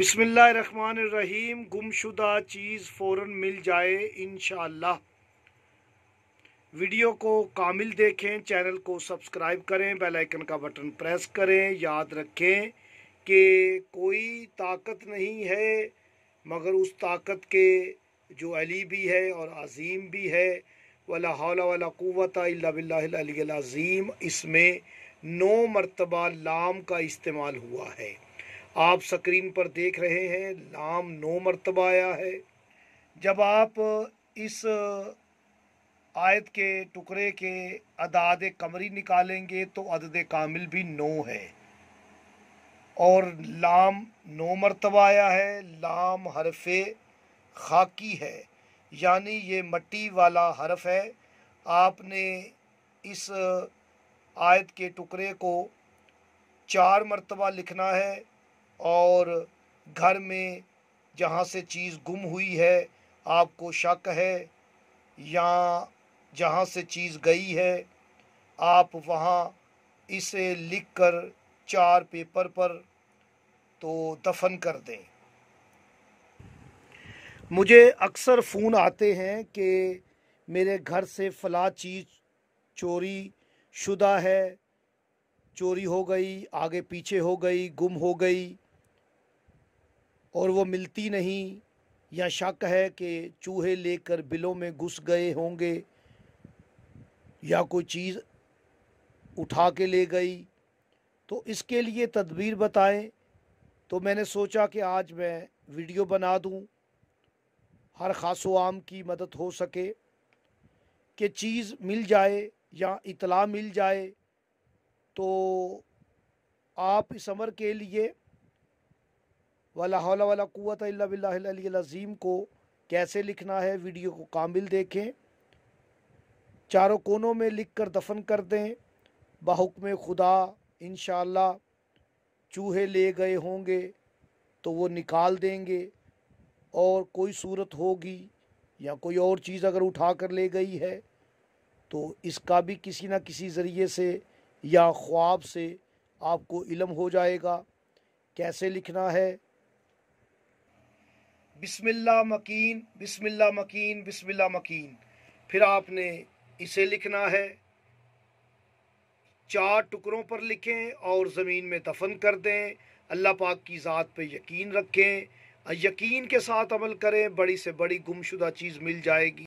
बिसमीम गुमशुदा चीज़ फ़ौर मिल जाए इन वीडियो को कामिल देखें चैनल को सब्सक्राइब करें बेल आइकन का बटन प्रेस करें याद रखें कि कोई ताकत नहीं है मगर उस ताकत के जो अली भी है और अजीम भी है वला हौला वला कुवत अल्ला इसमें नौ मरतबा लाम का इस्तेमाल हुआ है आप स्क्रीन पर देख रहे हैं लाम नौ मरतबा आया है जब आप इस आयत के टुकड़े के अदाद कमरी निकालेंगे तो अदद कामिल भी नौ है और लाम नौ मरतबा आया है लाम हरफे खाकी है यानी ये मट्टी वाला हरफ है आपने इस आयत के टुकड़े को चार मरतबा लिखना है और घर में जहाँ से चीज़ गुम हुई है आपको शक है या जहाँ से चीज़ गई है आप वहाँ इसे लिखकर चार पेपर पर तो दफन कर दें मुझे अक्सर फ़ोन आते हैं कि मेरे घर से फ़ला चीज़ चोरी शुदा है चोरी हो गई आगे पीछे हो गई गुम हो गई और वो मिलती नहीं या शक है कि चूहे लेकर बिलों में घुस गए होंगे या कोई चीज़ उठा के ले गई तो इसके लिए तदबीर बताएं तो मैंने सोचा कि आज मैं वीडियो बना दूं हर खासो आम की मदद हो सके कि चीज़ मिल जाए या इतला मिल जाए तो आप इस अमर के लिए वाला वाला क़वत अज़ीम को कैसे लिखना है वीडियो को कामिल देखें चारों कोनों में लिख कर दफन कर दें बहुकम खुदा इन चूहे ले गए होंगे तो वो निकाल देंगे और कोई सूरत होगी या कोई और चीज़ अगर उठा कर ले गई है तो इसका भी किसी ना किसी ज़रिए से या ख्वाब से आपको इलम हो जाएगा कैसे लिखना है बिस्मिल्ला मकीन बिस्मिल्ला मकीन बिस्मिल्ला मकीन फिर आपने इसे लिखना है चार टुकड़ों पर लिखें और ज़मीन में दफन कर दें अल्लाह पाक की ज़ात पे यकीन रखें यकीन के साथ अमल करें बड़ी से बड़ी गुमशुदा चीज़ मिल जाएगी